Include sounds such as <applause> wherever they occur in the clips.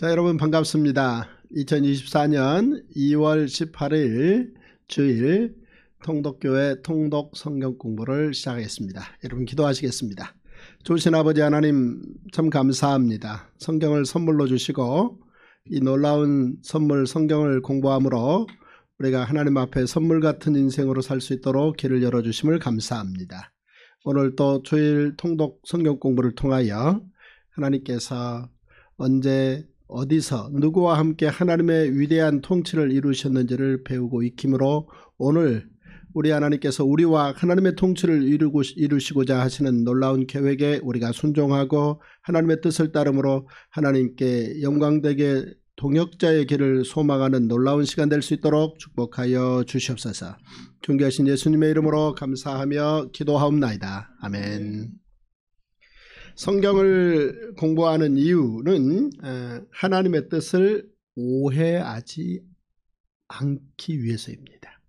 자 여러분 반갑습니다. 2024년 2월 18일 주일 통독교회 통독 성경 공부를 시작하겠습니다. 여러분 기도하시겠습니다. 좋으신 아버지 하나님 참 감사합니다. 성경을 선물로 주시고 이 놀라운 선물 성경을 공부함으로 우리가 하나님 앞에 선물 같은 인생으로 살 수 있도록 길을 열어주심을 감사합니다. 오늘 또 주일 통독 성경 공부를 통하여 하나님께서 언제 어디서 누구와 함께 하나님의 위대한 통치를 이루셨는지를 배우고 익히으로 오늘 우리 하나님께서 우리와 하나님의 통치를 이루고, 이루시고자 하시는 놀라운 계획에 우리가 순종하고 하나님의 뜻을 따름으로 하나님께 영광되게 동역자의 길을 소망하는 놀라운 시간 될 수 있도록 축복하여 주시옵소서. 존귀하신 예수님의 이름으로 감사하며 기도하옵나이다. 아멘. 성경을 공부하는 이유는 어, 하나님의 뜻을 오해하지 않기 위해서입니다.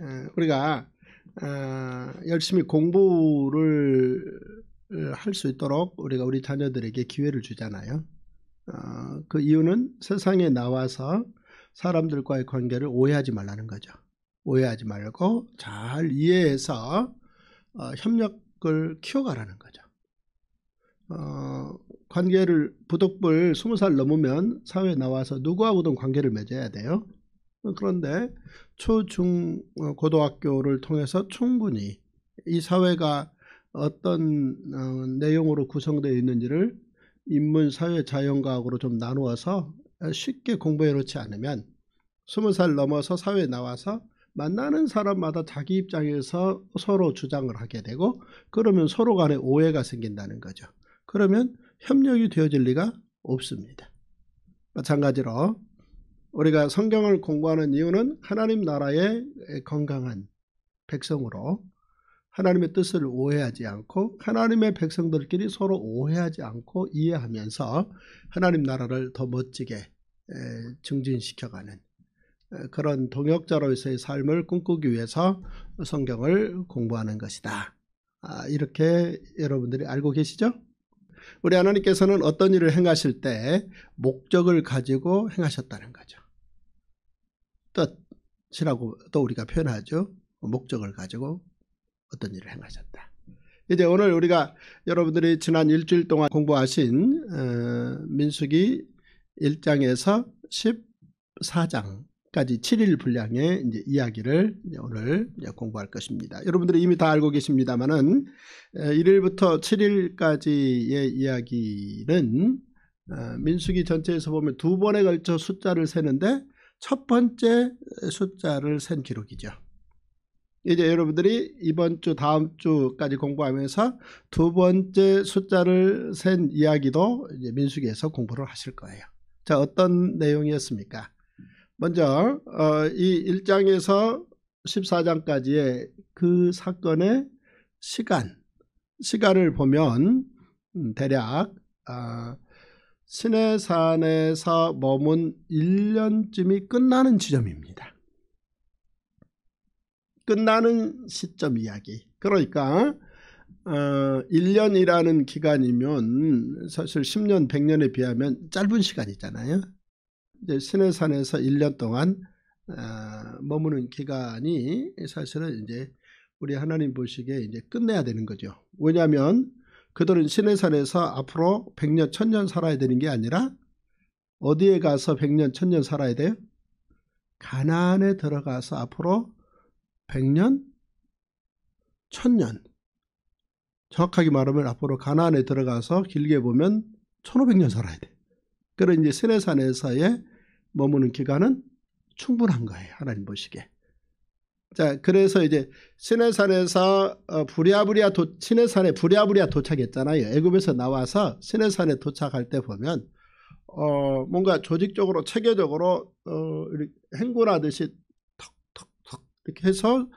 어, 우리가 어, 열심히 공부를 할 수 있도록 우리가 우리 자녀들에게 기회를 주잖아요. 그 이유는 세상에 나와서 사람들과의 관계를 오해하지 말라는 거죠. 오해하지 말고 잘 이해해서 협력 걸 키워가라는 거죠. 어, 관계를 부득불 20살 넘으면 사회에 나와서 누구하고든 관계를 맺어야 돼요. 어, 그런데 초중 어, 고등학교를 통해서 충분히 이 사회가 어떤 어, 내용으로 구성되어 있는지를 인문 사회 자연과학으로 좀 나누어서 쉽게 공부해 놓지 않으면 20살 넘어서 사회에 나와서 만나는 사람마다 자기 입장에서 서로 주장을 하게 되고 그러면 서로 간에 오해가 생긴다는 거죠. 그러면 협력이 되어질 리가 없습니다. 마찬가지로 우리가 성경을 공부하는 이유는 하나님 나라의 건강한 백성으로 하나님의 뜻을 오해하지 않고 하나님의 백성들끼리 서로 오해하지 않고 이해하면서 하나님 나라를 더 멋지게 증진시켜가는 그런 동역자로서의 삶을 꿈꾸기 위해서 성경을 공부하는 것이다. 아, 이렇게 여러분들이 알고 계시죠? 우리 하나님께서는 어떤 일을 행하실 때 목적을 가지고 행하셨다는 거죠. 뜻이라고 또 우리가 표현하죠. 목적을 가지고 어떤 일을 행하셨다. 이제 오늘 우리가 여러분들이 지난 일주일 동안 공부하신 어, 민수기 1장에서 14장 까지 7일 분량의 이제 이야기를 이제 오늘 이제 공부할 것입니다. 여러분들이 이미 다 알고 계십니다만은 1일부터 7일까지의 이야기는 어, 민수기 전체에서 보면 두 번에 걸쳐 숫자를 세는데 첫 번째 숫자를 센 기록이죠. 이제 여러분들이 이번 주 다음 주까지 공부하면서 두 번째 숫자를 센 이야기도 민수기에서 공부를 하실 거예요. 자 어떤 내용이었습니까? 먼저 어, 이 1장에서 14장까지의 그 사건의 시간, 시간을 보면 음, 대략 아, 시내산에서 머문 1년쯤이 끝나는 지점입니다. 끝나는 시점 이야기. 그러니까 1년이라는 어, 기간이면 사실 10년, 100년에 비하면 짧은 시간이잖아요. 이제 신해산에서 1년 동안 아, 머무는 기간이 사실은 이제 우리 하나님 보시기에 이제 끝내야 되는 거죠. 왜냐하면 그들은 신해산에서 앞으로 100년, 1000년 살아야 되는 게 아니라 어디에 가서 100년, 1000년 살아야 돼요? 가나안에 들어가서 앞으로 100년, 1000년 정확하게 말하면 앞으로 가나안에 들어가서 길게 보면 1500년 살아야 돼. 그런 이제 세례산에서의 머무는 기간은 충분한 거예요. 하나님 보시기에. 자, 그래서 이제 시내산에서 어, 부랴부랴 도, 시내산에 부랴부랴 도착했잖아요. 애굽에서 나와서 시내산에 도착할 때 보면 어, 뭔가 조직적으로 체계적으로 어, 행군하듯이 턱턱턱 이렇게 해서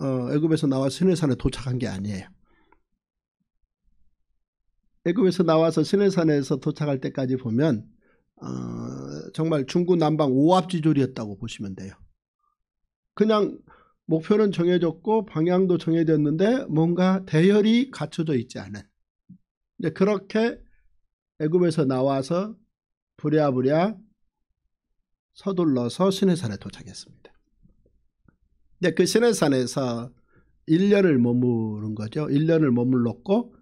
어, 애굽에서 나와 시내산에 도착한 게 아니에요. 애굽에서 나와서 시내산에서 도착할 때까지 보면 어, 정말 중구 남방 오합지졸이었다고 보시면 돼요. 그냥 목표는 정해졌고 방향도 정해졌는데 뭔가 대열이 갖춰져 있지 않은 이제 그렇게 애굽에서 나와서 부랴부랴 서둘러서 시내산에 도착했습니다. 근데 그 시내산에서 1년을 머무른 거죠. 1년을 머물렀고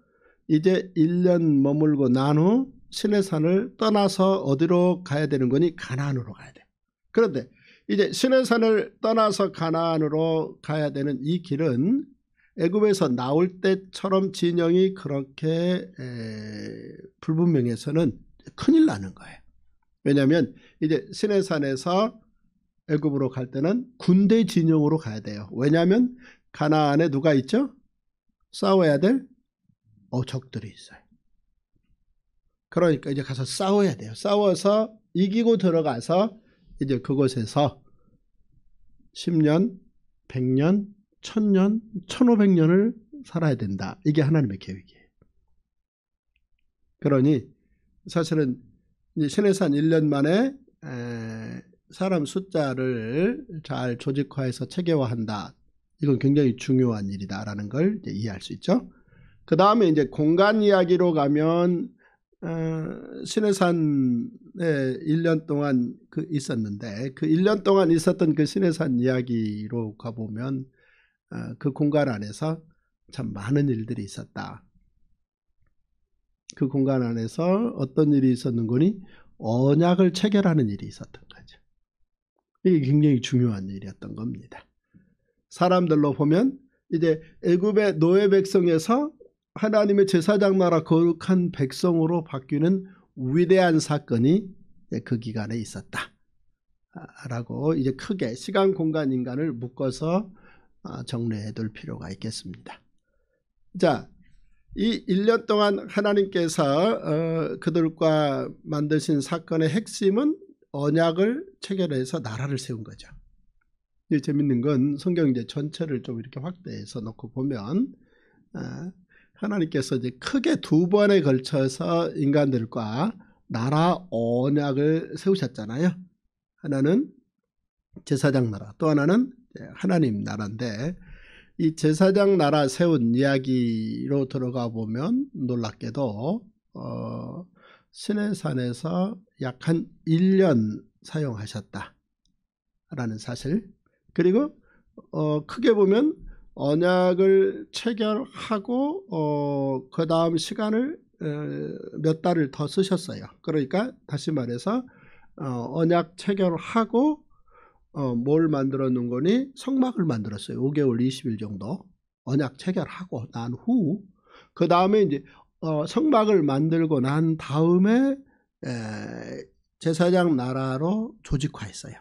이제 1년 머물고 난후 시내산을 떠나서 어디로 가야 되는 거니? 가나안으로 가야 돼. 그런데 이제 시내산을 떠나서 가나안으로 가야 되는 이 길은 애굽에서 나올 때처럼 진영이 그렇게 불분명해서는 큰일 나는 거예요. 왜냐하면 이제 시내산에서 애굽으로 갈 때는 군대 진영으로 가야 돼요. 왜냐하면 가나안에 누가 있죠? 싸워야 될 어적들이 있어요. 그러니까 이제 가서 싸워야 돼요. 싸워서 이기고 들어가서 이제 그곳에서 10년, 100년, 1000년, 1500년을 살아야 된다. 이게 하나님의 계획이에요. 그러니 사실은 신해산 1년 만에 사람 숫자를 잘 조직화해서 체계화한다. 이건 굉장히 중요한 일이다라는 걸 이해할수 있죠. 그 다음에 이제 공간 이야기로 가면 신해산에 어, 1년 동안 그 있었는데 그 1년 동안 있었던 그 신해산 이야기로 가보면 어, 그 공간 안에서 참 많은 일들이 있었다. 그 공간 안에서 어떤 일이 있었는 거니 언약을 체결하는 일이 있었던 거죠. 이게 굉장히 중요한 일이었던 겁니다. 사람들로 보면 이제 애굽의 노예 백성에서 하나님의 제사장 마라 거룩한 백성으로 바뀌는 위대한 사건이 그 기간에 있었다. 아, 라고 이제 크게 시간, 공간, 인간을 묶어서 아, 정리해둘 필요가 있겠습니다. 자, 이 1년 동안 하나님께서 어, 그들과 만드신 사건의 핵심은 언약을 체결해서 나라를 세운 거죠. 재밌는 건 성경 이제 전체를 좀 이렇게 확대해서 놓고 보면 아, 하나님께서 이제 크게 두 번에 걸쳐서 인간들과 나라 언약을 세우셨잖아요. 하나는 제사장 나라, 또 하나는 하나님 나라인데 이 제사장 나라 세운 이야기로 들어가 보면 놀랍게도 어, 시내산에서 약 한 1년 사용하셨다라는 사실 그리고 어, 크게 보면 언약을 체결하고 어, 그 다음 시간을 어, 몇 달을 더 쓰셨어요. 그러니까 다시 말해서 어, 언약 체결하고 어, 뭘 만들어 놓은 거니? 성막을 만들었어요. 5개월 20일 정도 언약 체결하고 난 후 그 다음에 이제 어, 성막을 만들고 난 다음에 에, 제사장 나라로 조직화했어요.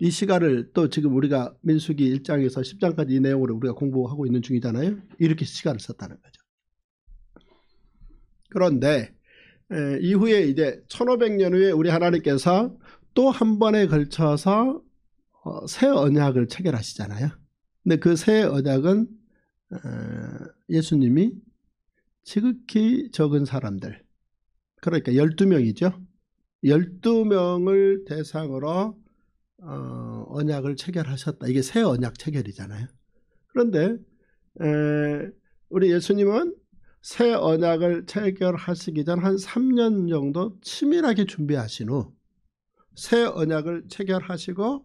이시가를또 지금 우리가 민수기 1장에서 10장까지 이내용으로 우리가 공부하고 있는 중이잖아요. 이렇게 시간을 썼다는 거죠. 그런데 에, 이후에 이제 1500년 후에 우리 하나님께서 또 한 번에 걸쳐서 어, 새 언약을 체결하시잖아요. 근데 그 새 언약은 어, 예수님이 지극히 적은 사람들 그러니까 12명이죠. 12명을 대상으로 어, 언약을 체결하셨다. 이게 새 언약 체결이잖아요. 그런데 에, 우리 예수님은 새 언약을 체결하시기 전 한 3년 정도 치밀하게 준비하신 후 새 언약을 체결하시고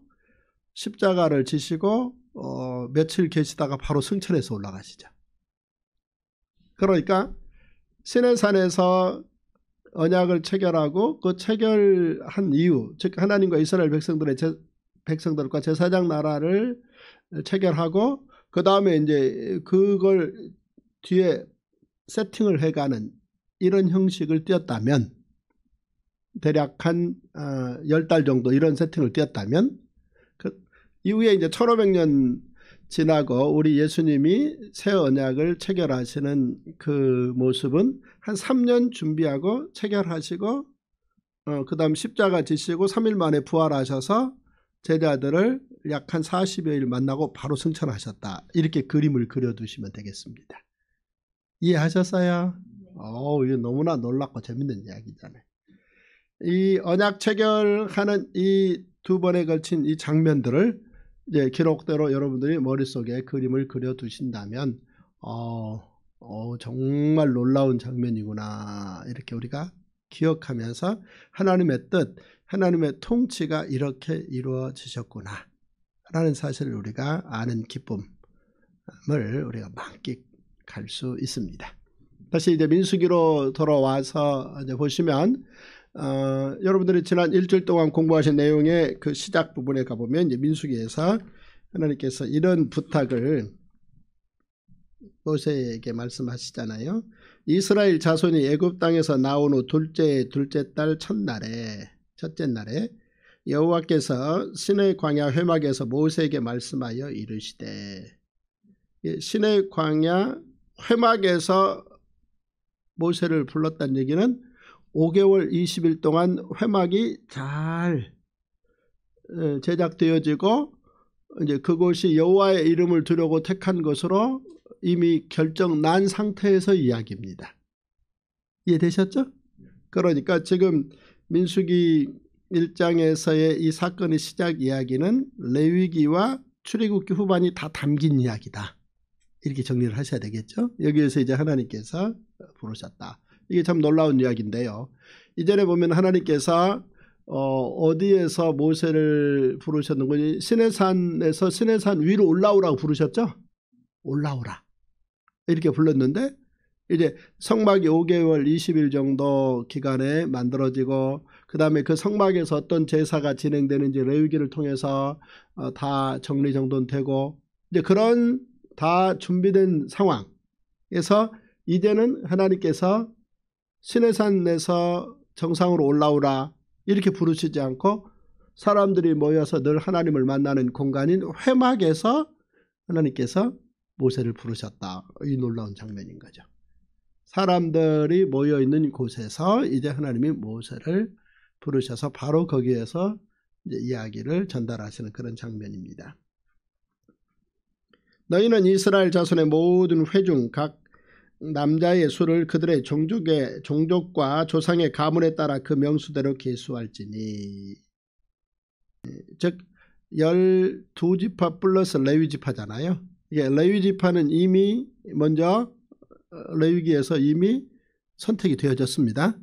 십자가를 지시고 어, 며칠 계시다가 바로 승천해서 올라가시죠. 그러니까 시내산에서 언약을 체결하고 그 체결한 이유 즉 하나님과 이스라엘 백성들의 제, 백성들과 제사장 나라를 체결하고 그 다음에 이제 그걸 뒤에 세팅을 해가는 이런 형식을 띄었다면 대략 한 어, 10달 정도 이런 세팅을 띄었다면 그 이후에 이제 1500년 지나고 우리 예수님이 새 언약을 체결하시는 그 모습은 한 3년 준비하고 체결하시고 어, 그 다음 십자가 지시고 3일 만에 부활하셔서 제자들을 약 한 40여일 만나고 바로 승천하셨다. 이렇게 그림을 그려두시면 되겠습니다. 이해하셨어요? 어우, 이거 너무나 놀랍고 재밌는 이야기잖아요. 이 언약 체결하는 이 두 번에 걸친 이 장면들을 이제 예, 기록대로 여러분들이 머릿속에 그림을 그려두신다면 어, 어, 정말 놀라운 장면이구나 이렇게 우리가 기억하면서 하나님의 뜻, 하나님의 통치가 이렇게 이루어지셨구나 라는 사실을 우리가 아는 기쁨을 우리가 만끽할 수 있습니다. 다시 이제 민수기로 돌아와서 이제 보시면 어, 여러분들이 지난 일주일 동안 공부하신 내용의 그 시작 부분에 가보면 이제 민수기에서 하나님께서 이런 부탁을 모세에게 말씀하시잖아요. 이스라엘 자손이 애굽 땅에서 나온 후 둘째 둘째 달 첫날에 첫째 날에 여호와께서 시내 광야 회막에서 모세에게 말씀하여 이르시되 예, 시내 광야 회막에서 모세를 불렀다는 얘기는 5개월 20일 동안 회막이 잘 제작되어지고 이제 그곳이 여호와의 이름을 두려고 택한 것으로 이미 결정 난 상태에서 이야기입니다. 이해되셨죠? 그러니까 지금 민수기 1장에서의 이 사건의 시작 이야기는 레위기와 출애굽기 후반이 다 담긴 이야기다. 이렇게 정리를 하셔야 되겠죠. 여기에서 이제 하나님께서 부르셨다. 이게 참 놀라운 이야기인데요. 이전에 보면 하나님께서 어, 디에서 모세를 부르셨는지 시내산에서 시내산 위로 올라오라고 부르셨죠? 올라오라. 이렇게 불렀는데 이제 성막이 5개월 20일 정도 기간에 만들어지고 그 다음에 그 성막에서 어떤 제사가 진행되는지 레위기를 통해서 어, 다 정리정돈되고 이제 그런 다 준비된 상황에서 이제는 하나님께서 시내산에서 정상으로 올라오라 이렇게 부르시지 않고 사람들이 모여서 늘 하나님을 만나는 공간인 회막에서 하나님께서 모세를 부르셨다. 이 놀라운 장면인 거죠. 사람들이 모여있는 곳에서 이제 하나님이 모세를 부르셔서 바로 거기에서 이제 이야기를 전달하시는 그런 장면입니다. 너희는 이스라엘 자손의 모든 회중 각 남자의 수를 그들의 종족의 종족과 조상의 가문에 따라 그 명수대로 계수할지니 즉 12지파 플러스 레위지파잖아요. 이게 레위지파는 이미 먼저 어, 레위기에서 이미 선택이 되어졌습니다.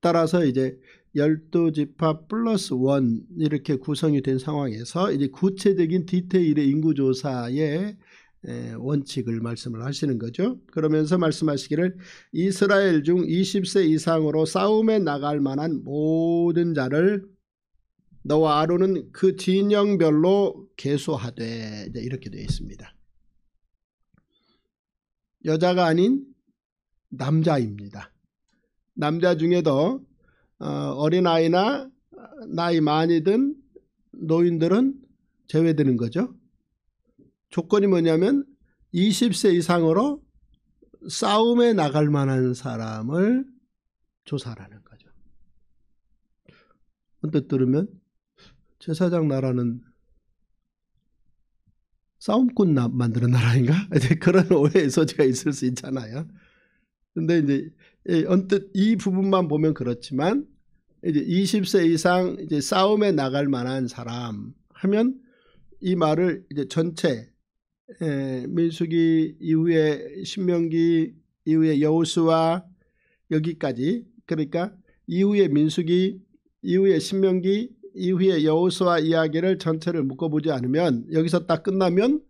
따라서 이제 12지파 플러스 원 이렇게 구성이 된 상황에서 이제 구체적인 디테일의 인구조사에 원칙을 말씀을 하시는 거죠. 그러면서 말씀하시기를 이스라엘 중 20세 이상으로 싸움에 나갈 만한 모든 자를 너와 아론은 그 진영별로 개수하되 이렇게 되어 있습니다. 여자가 아닌 남자입니다. 남자 중에도 어, 어린아이나 나이 많이 든 노인들은 제외되는 거죠. 조건이 뭐냐면 20세 이상으로 싸움에 나갈 만한 사람을 조사하는 거죠. 언뜻 들으면 제사장 나라는 싸움꾼 나, 만드는 나라인가? <laughs> 그런 오해의 소지가 있을 수 있잖아요. 근데 이제 언뜻 이 부분만 보면 그렇지만 이제 20세 이상 이제 싸움에 나갈 만한 사람 하면 이 말을 이제 전체 에, 예, 민수기 이후에 신명기 이후에 여호수와 여기까지 그러니까 이후에 민수기 이후에 신명기 이후에 여호수와 이야기를 전체를 묶어보지 않으면 여기서 딱 끝나면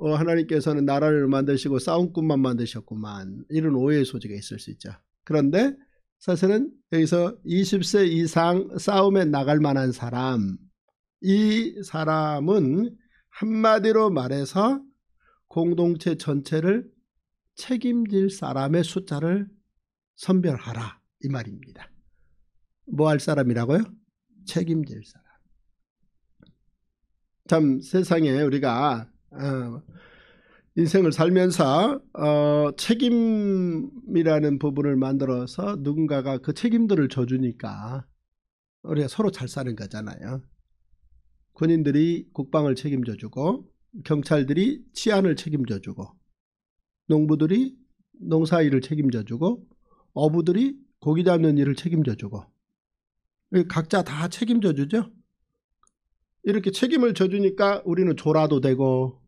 어, 하나님께서는 나라를 만드시고 싸움꾼만 만드셨구만 이런 오해의 소지가 있을 수 있죠. 그런데 사실은 여기서 20세 이상 싸움에 나갈 만한 사람 이 사람은 한마디로 말해서 공동체 전체를 책임질 사람의 숫자를 선별하라 이 말입니다. 뭐 할 사람이라고요? 책임질 사람. 참 세상에 우리가 어, 인생을 살면서 어, 책임이라는 부분을 만들어서 누군가가 그 책임들을 져주니까 우리가 서로 잘 사는 거잖아요. 군인들이 국방을 책임져주고 경찰들이 치안을 책임져주고 농부들이 농사일을 책임져주고 어부들이 고기 잡는 일을 책임져주고 각자 다 책임져주죠. 이렇게 책임을 져주니까 우리는 졸아도 되고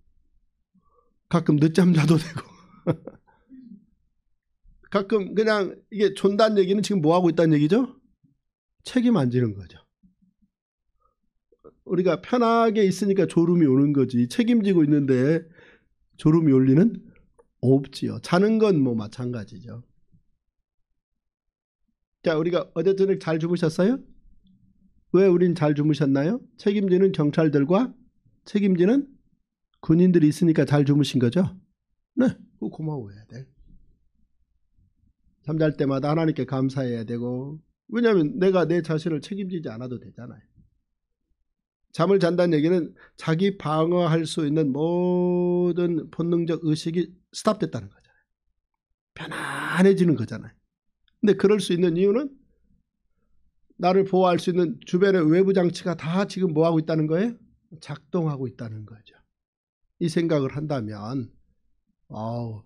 가끔 늦잠 자도 되고 <laughs> 가끔 그냥 이게 존단 얘기는 지금 뭐하고 있다는 얘기죠? 책임 안 지는 거죠. 우리가 편하게 있으니까 졸음이 오는 거지 책임지고 있는데 졸음이 올 리는 없지요. 자는 건 뭐 마찬가지죠. 자 우리가 어제 저녁 잘 주무셨어요? 왜 우린 잘 주무셨나요? 책임지는 경찰들과 책임지는 군인들이 있으니까 잘 주무신 거죠? 네, 고마워해야 돼. 잠잘 때마다 하나님께 감사해야 되고 왜냐하면 내가 내 자신을 책임지지 않아도 되잖아요. 잠을 잔다는 얘기는 자기 방어할 수 있는 모든 본능적 의식이 스탑됐다는 거잖아요. 편안해지는 거잖아요. 근데 그럴 수 있는 이유는 나를 보호할 수 있는 주변의 외부 장치가 다 지금 뭐하고 있다는 거예요? 작동하고 있다는 거죠. 이 생각을 한다면 아우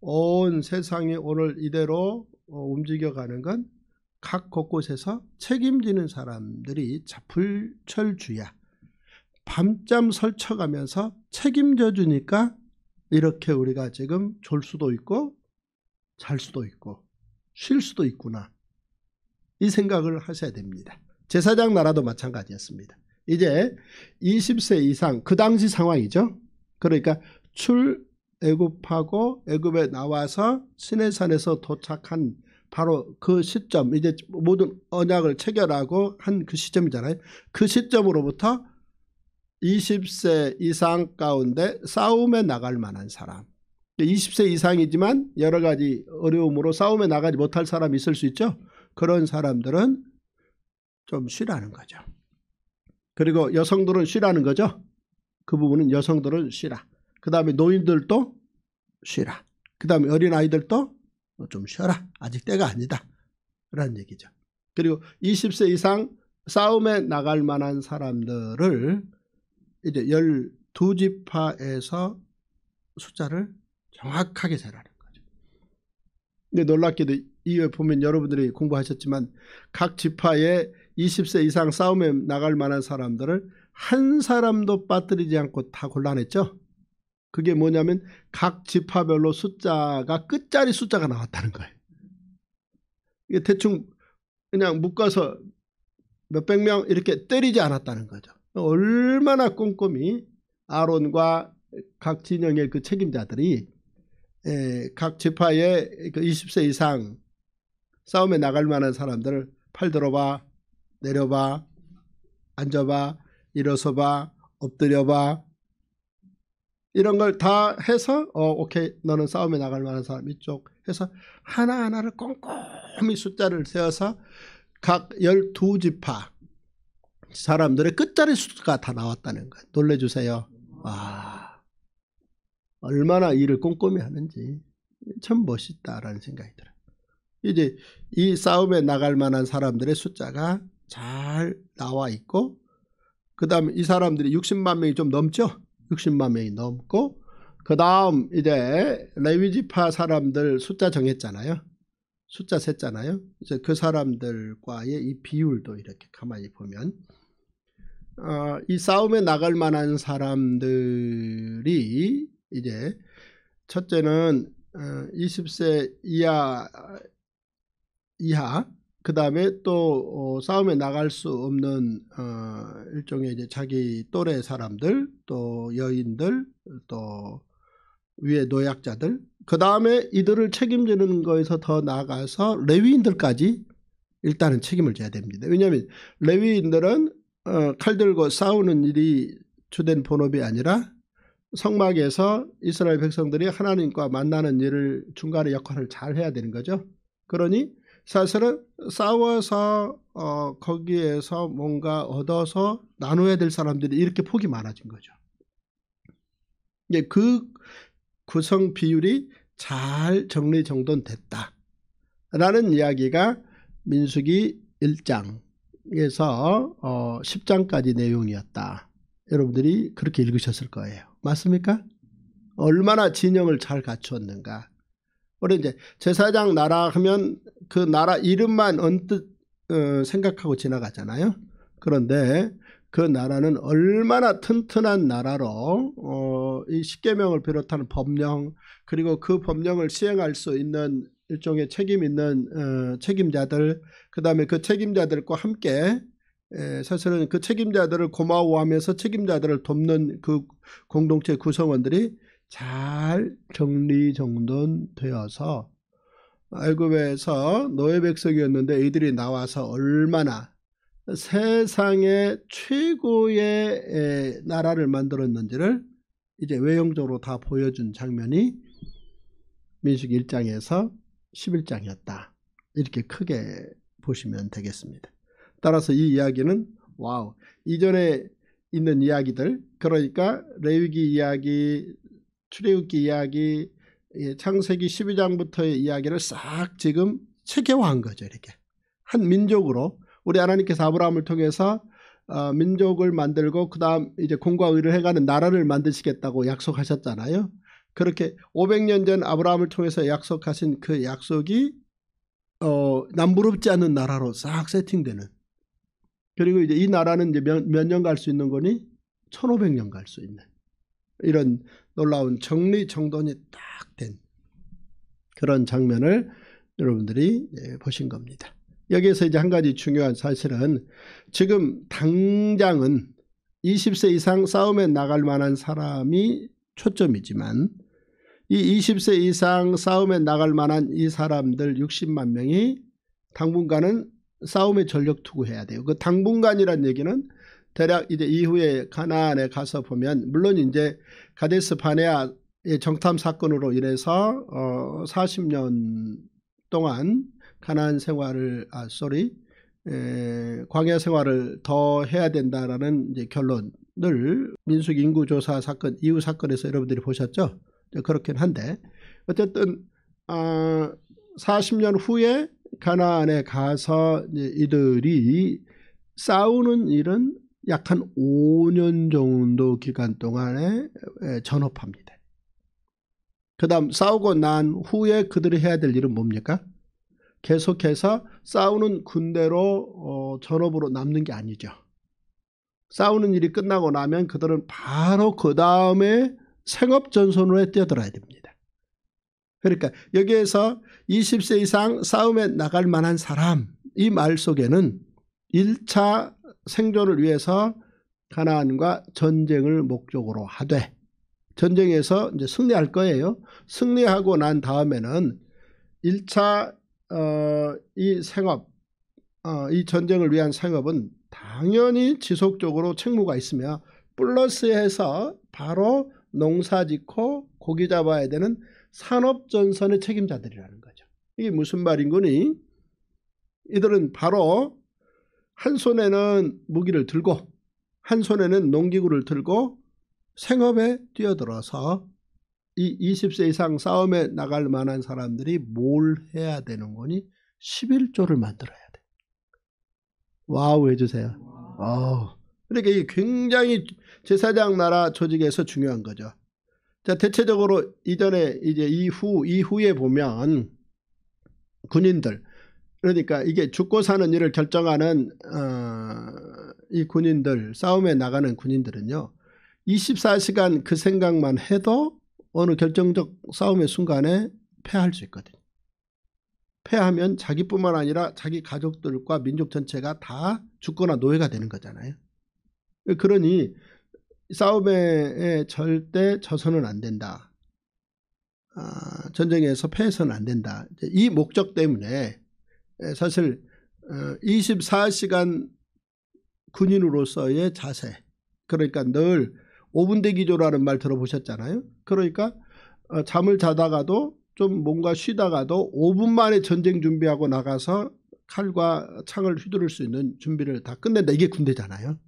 온 세상이 오늘 이대로 어, 움직여가는 건각 곳곳에서 책임지는 사람들이 자풀철주야 밤잠 설쳐가면서 책임져 주니까 이렇게 우리가 지금 졸 수도 있고 잘 수도 있고 쉴 수도 있구나 이 생각을 하셔야 됩니다. 제사장 나라도 마찬가지였습니다. 이제 20세 이상 그 당시 상황이죠. 그러니까 출애굽하고 애굽에 나와서 시내산에서 도착한 바로 그 시점 이제 모든 언약을 체결하고 한 그 시점이잖아요. 그 시점으로부터 20세 이상 가운데 싸움에 나갈 만한 사람 20세 이상이지만 여러 가지 어려움으로 싸움에 나가지 못할 사람이 있을 수 있죠. 그런 사람들은 좀 쉬라는 거죠. 그리고 여성들은 쉬라는 거죠. 그 부분은 여성들은 쉬라. 그 다음에 노인들도 쉬라. 그 다음에 어린아이들도 어, 좀 쉬어라. 아직 때가 아니다. 라는 얘기죠. 그리고 20세 이상 싸움에 나갈 만한 사람들을 이제 12지파에서 숫자를 정확하게 세라는 거죠. 근데 놀랍게도 이외 에 보면 여러분들이 공부하셨지만 각 지파에 20세 이상 싸움에 나갈 만한 사람들을 한 사람도 빠뜨리지 않고 다곤란했죠 그게 뭐냐면 각 지파별로 숫자가 끝자리 숫자가 나왔다는 거예요. 이게 대충 그냥 묶어서 몇 백 명 이렇게 때리지 않았다는 거죠. 얼마나 꼼꼼히 아론과 각 진영의 그 책임자들이 예, 각 지파의 그 20세 이상 싸움에 나갈 만한 사람들을 팔 들어봐, 내려봐, 앉아봐, 일어서봐, 엎드려봐, 이런 걸 다 해서 어 오케이 너는 싸움에 나갈 만한 사람 이쪽 해서 하나하나를 꼼꼼히 숫자를 세어서 각 12지파 사람들의 끝자리 수가 다 나왔다는 거 놀래주세요. 와 얼마나 일을 꼼꼼히 하는지 참 멋있다라는 생각이 들어요. 이제 이 싸움에 나갈 만한 사람들의 숫자가 잘 나와 있고 그 다음에 이 사람들이 60만 명이 좀 넘죠? 60만 명이 넘고 그 다음 이제 레위지파 사람들 숫자 정했잖아요. 숫자 셌잖아요. 이제 그 사람들과의 이 비율도 이렇게 가만히 보면 어, 이 싸움에 나갈 만한 사람들이 이제 첫째는 20세 어, 이하 이하 그 다음에 또 어, 싸움에 나갈 수 없는 어, 일종의 이제 자기 또래 사람들 또 여인들 또 위에 노약자들 그 다음에 이들을 책임지는 거에서 더 나아가서 레위인들까지 일단은 책임을 져야 됩니다. 왜냐하면 레위인들은 어, 칼 들고 싸우는 일이 주된 본업이 아니라 성막에서 이스라엘 백성들이 하나님과 만나는 일을 중간에 역할을 잘 해야 되는 거죠. 그러니 사실은 싸워서 어, 거기에서 뭔가 얻어서 나눠야 될 사람들이 이렇게 폭이 많아진 거죠. 이제 그 구성 비율이 잘 정리정돈됐다. 라는 이야기가 민숙이 1장에서 어, 10장까지 내용이었다. 여러분들이 그렇게 읽으셨을 거예요. 맞습니까? 얼마나 진영을 잘 갖추었는가. 우리 이제 제사장 나라 하면 그 나라 이름만 언뜻 어, 생각하고 지나가잖아요. 그런데 그 나라는 얼마나 튼튼한 나라로 어, 이 십계명을 비롯한 법령 그리고 그 법령을 시행할 수 있는 일종의 책임 있는 어, 책임자들 그 다음에 그 책임자들과 함께 에, 사실은 그 책임자들을 고마워하면서 책임자들을 돕는 그 공동체 구성원들이 잘 정리정돈 되어서 알굽에서 노예 백성이었는데 이들이 나와서 얼마나 세상의 최고의 나라를 만들었는지를 이제 외형적으로 다 보여준 장면이 민식 1장에서 11장이었다. 이렇게 크게 보시면 되겠습니다. 따라서 이 이야기는 와우 이전에 있는 이야기들 그러니까 레위기 이야기 출애굽기 이야기 예, 창세기 12장부터의 이야기를 싹 지금 체계화한 거죠. 이렇게 한 민족으로 우리 하나님께서 아브라함을 통해서 어, 민족을 만들고 그 다음 이제 공과 의를 해가는 나라를 만드시겠다고 약속하셨잖아요. 그렇게 500년 전 아브라함을 통해서 약속하신 그 약속이 어, 남부럽지 않은 나라로 싹 세팅되는 그리고 이제 이 나라는 몇 년 갈 수 있는 거니? 1500년 갈 수 있는 이런 놀라운 정리정돈이 딱 된 그런 장면을 여러분들이 예, 보신 겁니다. 여기에서 이제 한 가지 중요한 사실은 지금 당장은 20세 이상 싸움에 나갈 만한 사람이 초점이지만 이 20세 이상 싸움에 나갈 만한 이 사람들 60만 명이 당분간은 싸움에 전력 투구해야 돼요. 그 당분간이란 얘기는 대략 이제 이후에 가나안에 가서 보면 물론 이제 가데스 바네아의 정탐 사건으로 인해서 어 40년 동안 가나안 생활을 아 쏘리 에, 광야 생활을 더 해야 된다라는 이제 결론을 민숙 인구 조사 사건 이후 사건에서 여러분들이 보셨죠? 그렇긴 한데 어쨌든 아 40년 후에 가나안에 가서 이들이 싸우는 일은 약한 5년 정도 기간 동안에 전업합니다. 그 다음 싸우고 난 후에 그들이 해야 될 일은 뭡니까? 계속해서 싸우는 군대로 어, 전업으로 남는 게 아니죠. 싸우는 일이 끝나고 나면 그들은 바로 그 다음에 생업전선으로 뛰어들어야 됩니다. 그러니까 여기에서 20세 이상 싸움에 나갈 만한 사람 이 말 속에는 1차 생존을 위해서 가나안과 전쟁을 목적으로 하되 전쟁에서 이제 승리할 거예요. 승리하고 난 다음에는 1차 어, 이 생업, 어, 이 전쟁을 위한 생업은 당연히 지속적으로 책무가 있으며 플러스해서 바로 농사 짓고 고기 잡아야 되는 산업전선의 책임자들이라는 거죠. 이게 무슨 말인 거니? 이들은 바로 한 손에는 무기를 들고 한 손에는 농기구를 들고 생업에 뛰어들어서 이 20세 이상 싸움에 나갈 만한 사람들이 뭘 해야 되는 거니? 11조를 만들어야 돼. 와우 해주세요. 어. 그러니까 이게 굉장히 제사장 나라 조직에서 중요한 거죠. 자, 대체적으로 이전에 이제 이후 이후에 보면 군인들 그러니까 이게 죽고 사는 일을 결정하는 어, 이 군인들 싸움에 나가는 군인들은요 24시간 그 생각만 해도 어느 결정적 싸움의 순간에 패할 수 있거든요. 패하면 자기뿐만 아니라 자기 가족들과 민족 전체가 다 죽거나 노예가 되는 거잖아요. 그러니 싸움에 절대 져서는 안 된다. 아, 전쟁에서 패해서는 안 된다. 이 목적 때문에 사실 24시간 어, 군인으로서의 자세 그러니까 늘 5분대 기조라는 말 들어보셨잖아요. 그러니까 어, 잠을 자다가도 좀 뭔가 쉬다가도 5분 만에 전쟁 준비하고 나가서 칼과 창을 휘두를 수 있는 준비를 다 끝낸다. 이게 군대잖아요.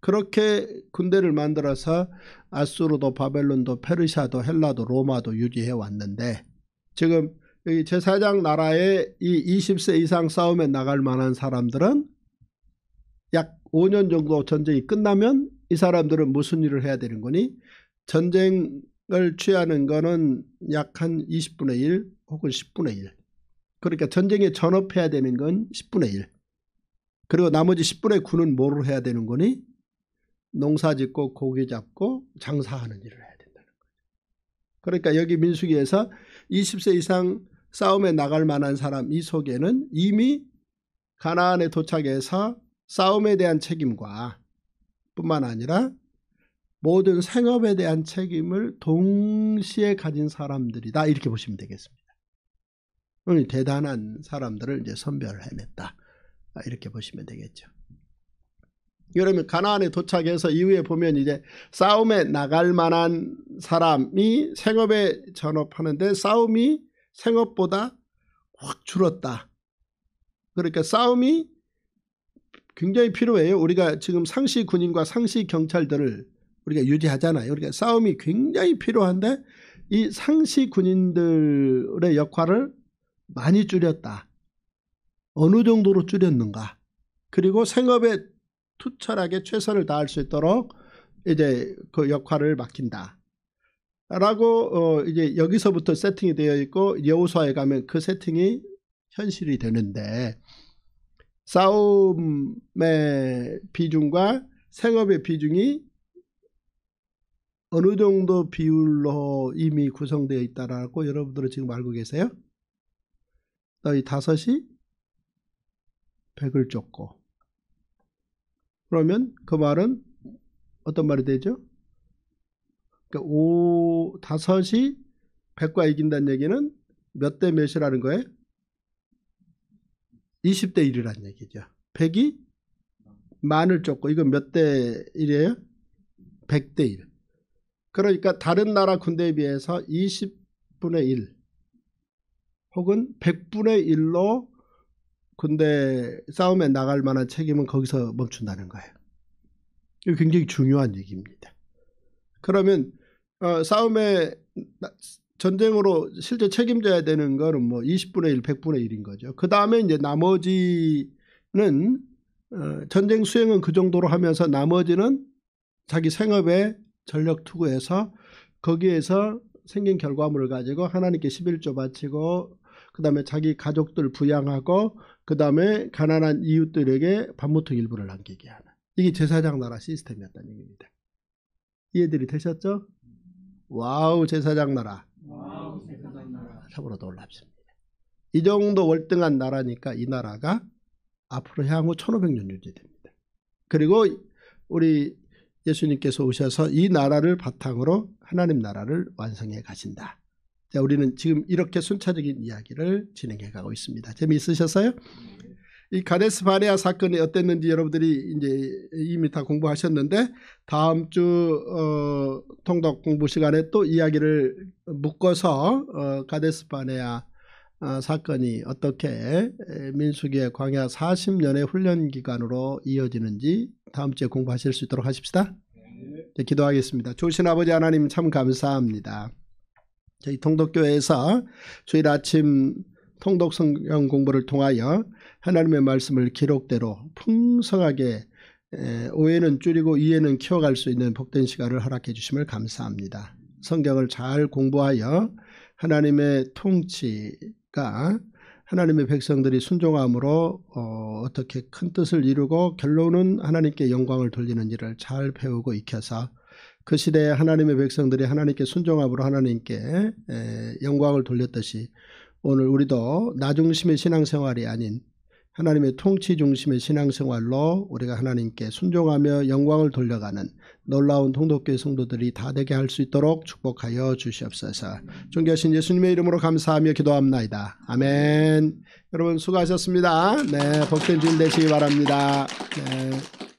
그렇게 군대를 만들어서 아수르도 바벨론도 페르시아도 헬라도 로마도 유지해 왔는데 지금 제사장 나라에 이 20세 이상 싸움에 나갈 만한 사람들은 약 5년 정도 전쟁이 끝나면 이 사람들은 무슨 일을 해야 되는 거니 전쟁을 취하는 거는 약한 20분의 1 혹은 10분의 1 그러니까 전쟁에 전업해야 되는 건 10분의 1 그리고 나머지 10분의 9는 뭐를 해야 되는 거니 농사 짓고 고기 잡고 장사하는 일을 해야 된다는 거죠. 그러니까 여기 민수기에서 20세 이상 싸움에 나갈 만한 사람 이 속에는 이미 가나안에 도착해서 싸움에 대한 책임과 뿐만 아니라 모든 생업에 대한 책임을 동시에 가진 사람들이다 이렇게 보시면 되겠습니다. 대단한 사람들을 이제 선별해냈다 아, 이렇게 보시면 되겠죠. 여러분 가나안에 도착해서 이후에 보면 이제 싸움에 나갈 만한 사람이 생업에 전업하는데 싸움이 생업보다확 줄었다. 그러니까 싸움이 굉장히 필요해요. 우리가 지금 상시 군인과 상시 경찰들을 우리가 유지하잖아요. 그러니까 싸움이 굉장히 필요한데 이 상시 군인들의 역할을 많이 줄였다. 어느 정도로 줄였는가. 그리고 생업에 투철하게 최선을 다할 수 있도록 이제 그 역할을 맡긴다. 라고 어 이제 여기서부터 세팅이 되어 있고 여호수아에 가면 그 세팅이 현실이 되는데 싸움의 비중과 생업의 비중이 어느 정도 비율로 이미 구성되어 있다라고 여러분들은 지금 알고 계세요? 너희 다섯이 백을 쫓고 그러면 그 말은 어떤 말이 되죠? 그러니까 5, 5이 100과 이긴다는 얘기는 몇 대 몇이라는 거예요? 20 대 1이라는 얘기죠. 100이 만을 쫓고 이건 몇 대 1이에요? 100 대 1. 그러니까 다른 나라 군대에 비해서 20분의 1 혹은 100분의 1로 군대 싸움에 나갈 만한 책임은 거기서 멈춘다는 거예요. 이거 굉장히 중요한 얘기입니다. 그러면 어, 싸움에 전쟁으로 실제 책임져야 되는 거는 뭐 20분의 1, 100분의 1인 거죠. 그 다음에 이제 나머지는 어, 전쟁 수행은 그 정도로 하면서 나머지는 자기 생업에 전력 투구해서 거기에서 생긴 결과물을 가지고 하나님께 11조 바치고 그 다음에 자기 가족들 부양하고 그 다음에 가난한 이웃들에게 반모통 일부를 남기게 하는 이게 제사장 나라 시스템이었다는 얘기입니다. 이해들이 되셨죠? 와우 제사장 나라. 와으로 놀랍습니다. 이 정도 월등한 나라니까 이 나라가 앞으로 향후 1500년 유지됩니다. 그리고 우리 예수님께서 오셔서 이 나라를 바탕으로 하나님 나라를 완성해 가신다. 자, 우리는 지금 이렇게 순차적인 이야기를 진행해 가고 있습니다. 재미있으셨어요? 네. 이 가데스 바레아 사건이 어땠는지 여러분들이 이제 이미 다 공부하셨는데 다음 주 어, 통독 공부 시간에 또 이야기를 묶어서 어, 가데스 바레아 어, 사건이 어떻게 민수기의 광야 40년의 훈련 기간으로 이어지는지 다음 주에 공부하실 수 있도록 하십시다. 네, 기도하겠습니다. 조신 아버지 하나님 참 감사합니다. 저희 통독교에서 주일 아침 통독 성경 공부를 통하여 하나님의 말씀을 기록대로 풍성하게 오해는 줄이고 이해는 키워갈 수 있는 복된 시간을 허락해 주심을 감사합니다. 성경을 잘 공부하여 하나님의 통치가 하나님의 백성들이 순종함으로 어, 떻게큰 뜻을 이루고 결론은 하나님께 영광을 돌리는 일을 잘 배우고 익혀서 그 시대에 하나님의 백성들이 하나님께 순종함으로 하나님께 영광을 돌렸듯이 오늘 우리도 나 중심의 신앙생활이 아닌 하나님의 통치 중심의 신앙생활로 우리가 하나님께 순종하며 영광을 돌려가는 놀라운 통독교회 성도들이 다 되게 할 수 있도록 축복하여 주시옵소서. 존귀하신 예수님의 이름으로 감사하며 기도합나이다. 아멘. 여러분 수고하셨습니다. 네, 복된 주일 되시기 바랍니다. 네.